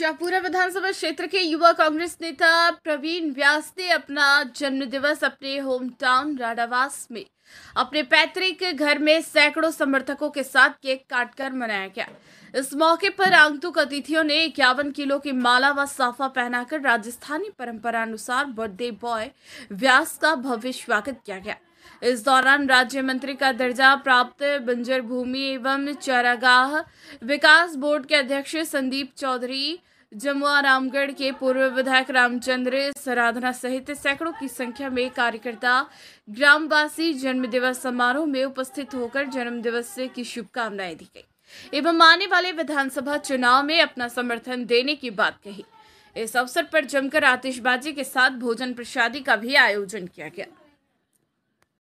शाहपुरा विधानसभा क्षेत्र के युवा कांग्रेस नेता प्रवीण व्यास ने अपना जन्मदिवस अपने होम टाउन राडावास में अपने पैतृक घर में सैकड़ों समर्थकों के साथ केक काटकर मनाया गया इस मौके पर आंगतुक अतिथियों ने इक्यावन किलो की माला व साफा पहनाकर राजस्थानी परंपरा अनुसार बर्थडे बॉय व्यास का भव्य स्वागत किया गया इस दौरान राज्य मंत्री का दर्जा प्राप्त बंजर भूमि एवं चारागाह विकास बोर्ड के अध्यक्ष संदीप चौधरी जमुआ रामगढ़ के पूर्व विधायक रामचंद्र सराधना सहित सैकड़ों की संख्या में कार्यकर्ता ग्रामवासी जन्मदिवस समारोह में उपस्थित होकर जन्मदिवस की शुभकामनाएं दी गई एवं आने वाले विधानसभा चुनाव में अपना समर्थन देने की बात कही इस अवसर पर जमकर आतिशबाजी के साथ भोजन प्रसादी का भी आयोजन किया गया